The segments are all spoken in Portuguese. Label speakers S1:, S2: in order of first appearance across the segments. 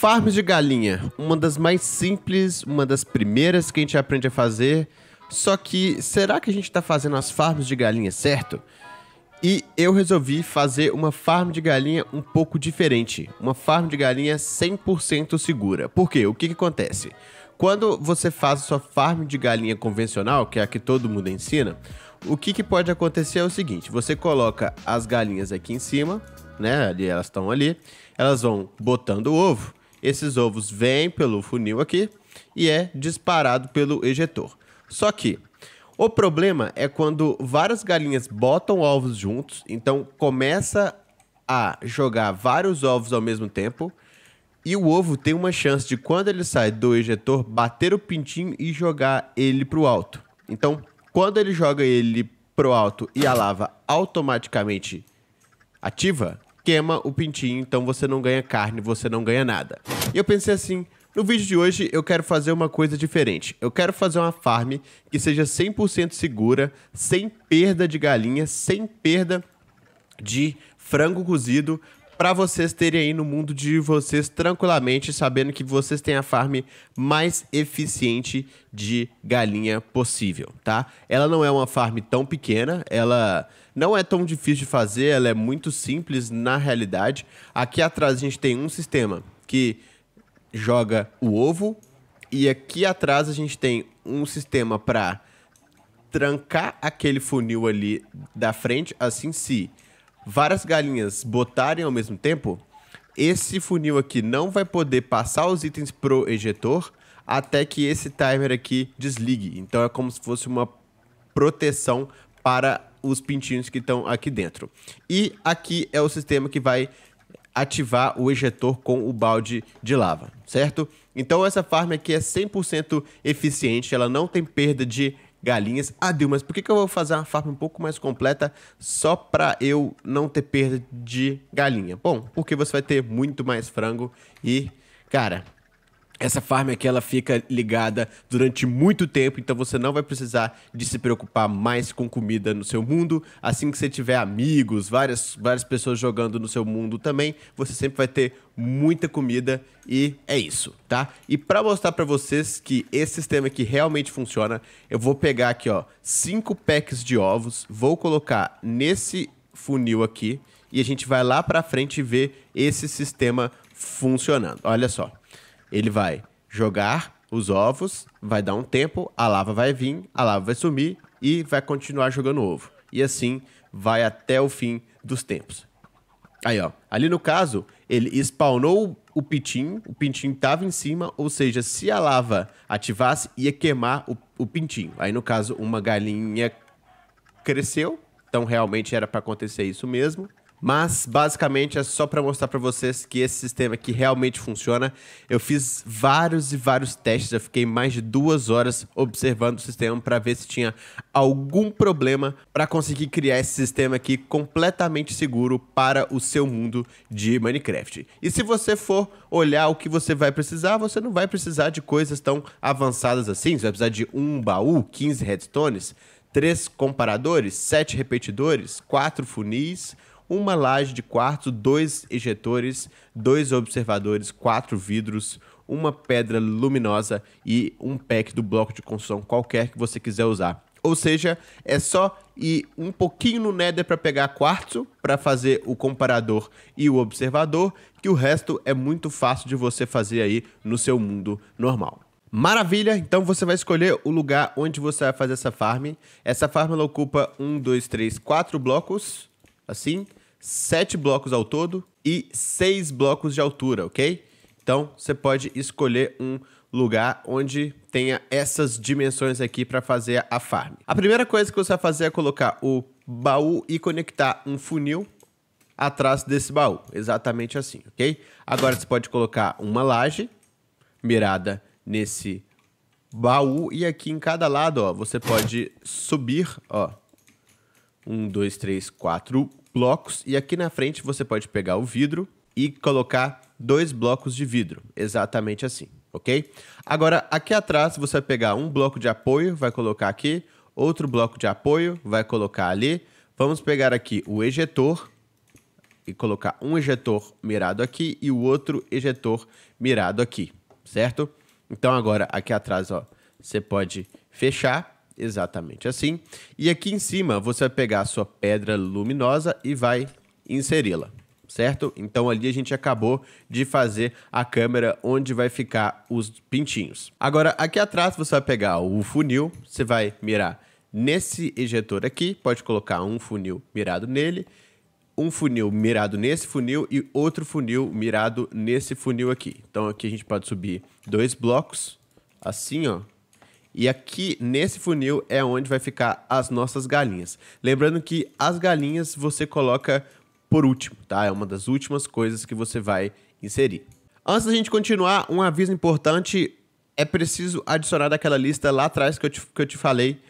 S1: Farm de galinha, uma das mais simples, uma das primeiras que a gente aprende a fazer. Só que será que a gente está fazendo as farms de galinha certo? E eu resolvi fazer uma farm de galinha um pouco diferente, uma farm de galinha 100% segura. Por quê? O que, que acontece? Quando você faz a sua farm de galinha convencional, que é a que todo mundo ensina, o que, que pode acontecer é o seguinte: você coloca as galinhas aqui em cima, né? Ali elas estão ali, elas vão botando o ovo. Esses ovos vêm pelo funil aqui e é disparado pelo ejetor. Só que o problema é quando várias galinhas botam ovos juntos, então começa a jogar vários ovos ao mesmo tempo. E o ovo tem uma chance de, quando ele sai do ejetor, bater o pintinho e jogar ele pro alto. Então, quando ele joga ele pro alto e a lava automaticamente ativa, queima o pintinho, então você não ganha carne, você não ganha nada. E eu pensei assim. No vídeo de hoje eu quero fazer uma coisa diferente. Eu quero fazer uma farm que seja 100% segura, sem perda de galinha, sem perda de frango cozido, para vocês terem aí no mundo de vocês tranquilamente, sabendo que vocês têm a farm mais eficiente de galinha possível, tá? Ela não é uma farm tão pequena, ela não é tão difícil de fazer, ela é muito simples na realidade. Aqui atrás a gente tem um sistema que joga o ovo e aqui atrás a gente tem um sistema para trancar aquele funil ali da frente, assim se várias galinhas botarem ao mesmo tempo, esse funil aqui não vai poder passar os itens pro ejetor até que esse timer aqui desligue. Então é como se fosse uma proteção para os pintinhos que estão aqui dentro. E aqui é o sistema que vai ativar o ejetor com o balde de lava, certo? Então essa farm aqui é 100% eficiente, ela não tem perda de galinhas. Ah, Dil, mas por que, que eu vou fazer uma farm um pouco mais completa só para eu não ter perda de galinha? Bom, porque você vai ter muito mais frango e, cara, essa farm aqui ela fica ligada durante muito tempo, então você não vai precisar de se preocupar mais com comida no seu mundo. Assim que você tiver amigos, várias, várias pessoas jogando no seu mundo também, você sempre vai ter muita comida e é isso, tá? E para mostrar para vocês que esse sistema aqui realmente funciona, eu vou pegar aqui, ó, cinco packs de ovos, vou colocar nesse funil aqui e a gente vai lá para frente ver esse sistema funcionando. Olha só. Ele vai jogar os ovos, vai dar um tempo, a lava vai vir, a lava vai sumir e vai continuar jogando ovo. E assim vai até o fim dos tempos. Aí, ó. Ali no caso, ele spawnou o pintinho, o pintinho tava em cima, ou seja, se a lava ativasse, ia queimar o, o pintinho. Aí, no caso, uma galinha cresceu, então realmente era para acontecer isso mesmo. Mas basicamente é só para mostrar para vocês que esse sistema aqui realmente funciona. Eu fiz vários e vários testes, eu fiquei mais de duas horas observando o sistema para ver se tinha algum problema para conseguir criar esse sistema aqui completamente seguro para o seu mundo de Minecraft. E se você for olhar o que você vai precisar, você não vai precisar de coisas tão avançadas assim. Você vai precisar de um baú, 15 redstones, três comparadores, sete repetidores, quatro funis uma laje de quarto, dois ejetores, dois observadores, quatro vidros, uma pedra luminosa e um pack do bloco de construção qualquer que você quiser usar. Ou seja, é só ir um pouquinho no Nether para pegar quarto, para fazer o comparador e o observador, que o resto é muito fácil de você fazer aí no seu mundo normal. Maravilha! Então você vai escolher o lugar onde você vai fazer essa farm. Essa farm ela ocupa um, dois, três, quatro blocos, assim sete blocos ao todo e seis blocos de altura, ok? Então você pode escolher um lugar onde tenha essas dimensões aqui para fazer a farm. A primeira coisa que você vai fazer é colocar o baú e conectar um funil atrás desse baú, exatamente assim, ok? Agora você pode colocar uma laje mirada nesse baú e aqui em cada lado, ó, você pode subir, ó, um, dois, três, quatro, blocos e aqui na frente você pode pegar o vidro e colocar dois blocos de vidro, exatamente assim, ok? Agora, aqui atrás você vai pegar um bloco de apoio, vai colocar aqui, outro bloco de apoio, vai colocar ali. Vamos pegar aqui o ejetor e colocar um ejetor mirado aqui e o outro ejetor mirado aqui, certo? Então agora aqui atrás, ó, você pode fechar exatamente assim. E aqui em cima você vai pegar a sua pedra luminosa e vai inseri-la, certo? Então ali a gente acabou de fazer a câmera onde vai ficar os pintinhos. Agora aqui atrás você vai pegar o funil, você vai mirar nesse ejetor aqui, pode colocar um funil mirado nele, um funil mirado nesse funil e outro funil mirado nesse funil aqui. Então aqui a gente pode subir dois blocos, assim ó, e aqui nesse funil é onde vai ficar as nossas galinhas. Lembrando que as galinhas você coloca por último, tá? É uma das últimas coisas que você vai inserir. Antes da gente continuar, um aviso importante é preciso adicionar daquela lista lá atrás que eu te, que eu te falei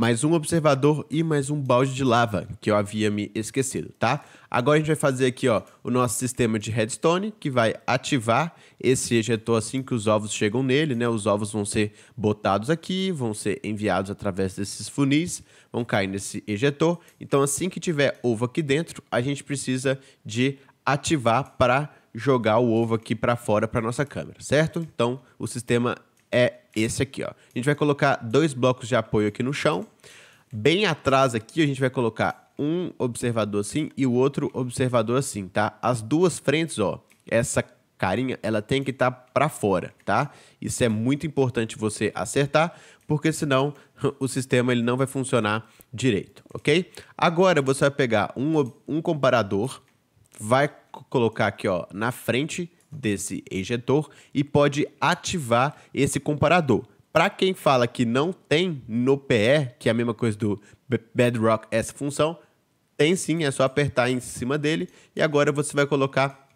S1: mais um observador e mais um balde de lava, que eu havia me esquecido, tá? Agora a gente vai fazer aqui, ó, o nosso sistema de redstone, que vai ativar esse ejetor assim que os ovos chegam nele, né? Os ovos vão ser botados aqui, vão ser enviados através desses funis, vão cair nesse ejetor. Então assim que tiver ovo aqui dentro, a gente precisa de ativar para jogar o ovo aqui para fora para nossa câmera, certo? Então o sistema é esse aqui, ó. A gente vai colocar dois blocos de apoio aqui no chão. Bem atrás aqui a gente vai colocar um observador assim e o outro observador assim, tá? As duas frentes, ó, essa carinha, ela tem que estar tá para fora, tá? Isso é muito importante você acertar, porque senão o sistema ele não vai funcionar direito, ok? Agora você vai pegar um, um comparador, vai colocar aqui, ó, na frente desse ejetor e pode ativar esse comparador. Para quem fala que não tem no PE, que é a mesma coisa do Bedrock essa função, tem sim, é só apertar em cima dele e agora você vai colocar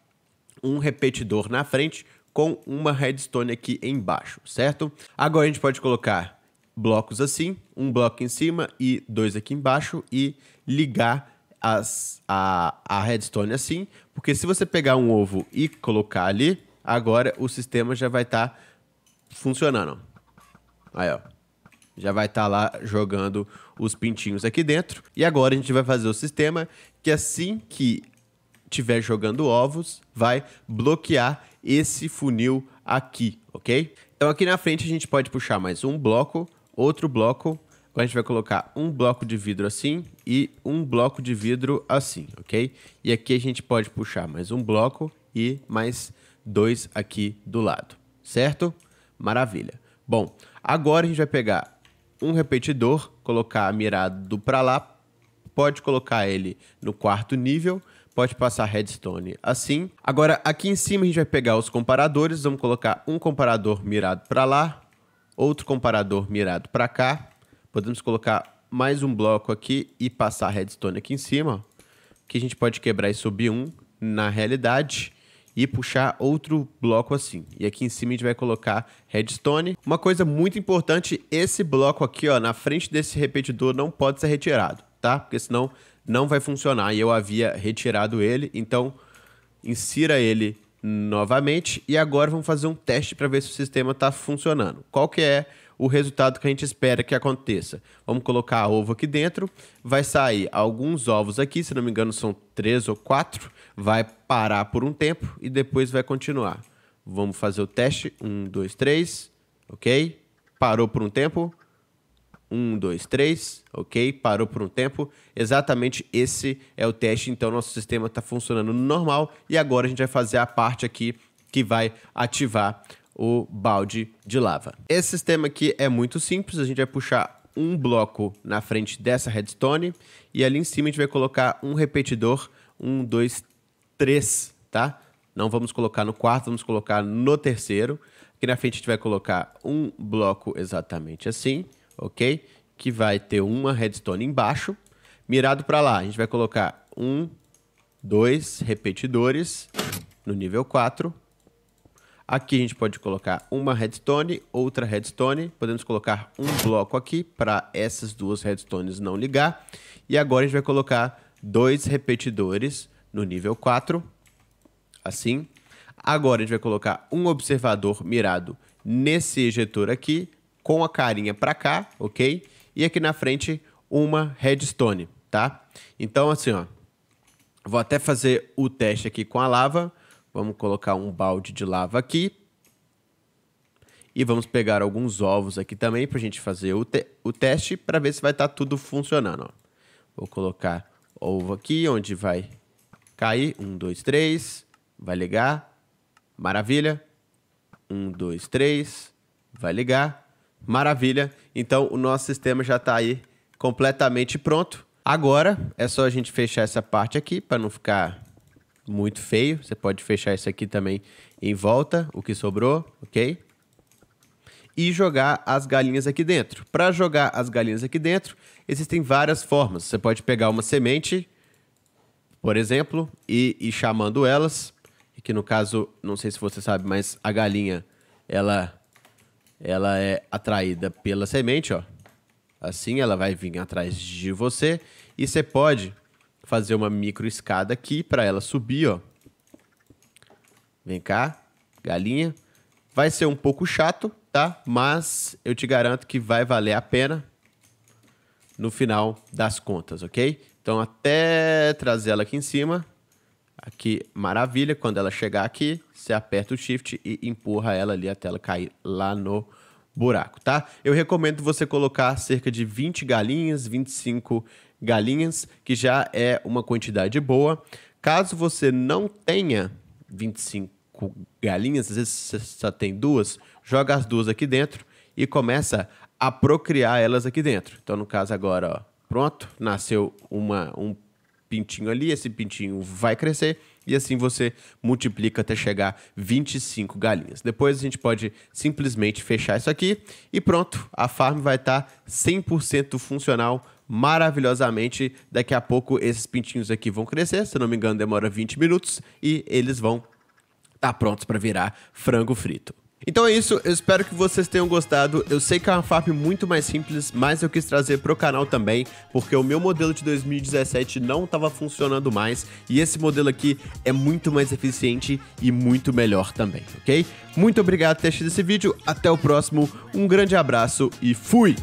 S1: um repetidor na frente com uma redstone aqui embaixo, certo? Agora a gente pode colocar blocos assim, um bloco em cima e dois aqui embaixo e ligar as, a, a redstone assim, porque se você pegar um ovo e colocar ali, agora o sistema já vai estar tá funcionando. Aí, ó. Já vai estar tá lá jogando os pintinhos aqui dentro. E agora a gente vai fazer o sistema que assim que tiver jogando ovos, vai bloquear esse funil aqui, ok? Então aqui na frente a gente pode puxar mais um bloco, outro bloco, a gente vai colocar um bloco de vidro assim e um bloco de vidro assim, ok? E aqui a gente pode puxar mais um bloco e mais dois aqui do lado, certo? Maravilha. Bom, agora a gente vai pegar um repetidor, colocar mirado para lá, pode colocar ele no quarto nível, pode passar redstone assim. Agora aqui em cima a gente vai pegar os comparadores, vamos colocar um comparador mirado para lá, outro comparador mirado para cá Podemos colocar mais um bloco aqui e passar redstone aqui em cima, que a gente pode quebrar e subir um na realidade e puxar outro bloco assim. E aqui em cima a gente vai colocar redstone. Uma coisa muito importante, esse bloco aqui, ó, na frente desse repetidor não pode ser retirado, tá? Porque senão não vai funcionar e eu havia retirado ele, então insira ele novamente e agora vamos fazer um teste para ver se o sistema está funcionando. Qual que é o resultado que a gente espera que aconteça. Vamos colocar ovo aqui dentro, vai sair alguns ovos aqui, se não me engano são três ou quatro, vai parar por um tempo e depois vai continuar. Vamos fazer o teste, um, dois, três, ok? Parou por um tempo, um, dois, três, ok? Parou por um tempo. Exatamente esse é o teste. Então, nosso sistema está funcionando normal. E agora a gente vai fazer a parte aqui que vai ativar o balde de lava. Esse sistema aqui é muito simples, a gente vai puxar um bloco na frente dessa redstone e ali em cima a gente vai colocar um repetidor, um, dois, três, tá? Não vamos colocar no quarto, vamos colocar no terceiro. Aqui na frente a gente vai colocar um bloco exatamente assim, ok? Que vai ter uma redstone embaixo. Mirado para lá, a gente vai colocar um, dois repetidores no nível 4 Aqui a gente pode colocar uma redstone, outra redstone. Podemos colocar um bloco aqui para essas duas redstones não ligar. E agora a gente vai colocar dois repetidores no nível 4, assim. Agora a gente vai colocar um observador mirado nesse ejetor aqui, com a carinha para cá, ok? E aqui na frente uma redstone, tá? Então assim, ó, vou até fazer o teste aqui com a lava Vamos colocar um balde de lava aqui. E vamos pegar alguns ovos aqui também para a gente fazer o, te o teste para ver se vai estar tá tudo funcionando. Ó. Vou colocar ovo aqui, onde vai cair. Um, dois, três. Vai ligar. Maravilha. Um, dois, três. Vai ligar. Maravilha. Então, o nosso sistema já está aí completamente pronto. Agora, é só a gente fechar essa parte aqui para não ficar muito feio. Você pode fechar isso aqui também em volta, o que sobrou, ok? E jogar as galinhas aqui dentro. Para jogar as galinhas aqui dentro, existem várias formas. Você pode pegar uma semente, por exemplo, e ir chamando elas. Que no caso, não sei se você sabe, mas a galinha, ela, ela é atraída pela semente, ó. Assim ela vai vir atrás de você. E você pode fazer uma micro escada aqui para ela subir, ó. Vem cá, galinha. Vai ser um pouco chato, tá? Mas eu te garanto que vai valer a pena no final das contas, ok? Então até trazer ela aqui em cima. Aqui, maravilha. Quando ela chegar aqui, você aperta o shift e empurra ela ali até ela cair lá no buraco, tá? Eu recomendo você colocar cerca de 20 galinhas, 25 galinhas galinhas, que já é uma quantidade boa. Caso você não tenha 25 galinhas, às vezes você só tem duas, joga as duas aqui dentro e começa a procriar elas aqui dentro. Então, no caso agora, ó, pronto, nasceu uma, um pintinho ali, esse pintinho vai crescer e assim você multiplica até chegar 25 galinhas. Depois a gente pode simplesmente fechar isso aqui e pronto, a farm vai estar tá 100% funcional maravilhosamente. Daqui a pouco esses pintinhos aqui vão crescer, se não me engano, demora 20 minutos e eles vão estar tá prontos para virar frango frito. Então é isso, eu espero que vocês tenham gostado. Eu sei que é uma FAP muito mais simples, mas eu quis trazer para o canal também, porque o meu modelo de 2017 não estava funcionando mais e esse modelo aqui é muito mais eficiente e muito melhor também, ok? Muito obrigado por ter assistido esse vídeo, até o próximo, um grande abraço e fui!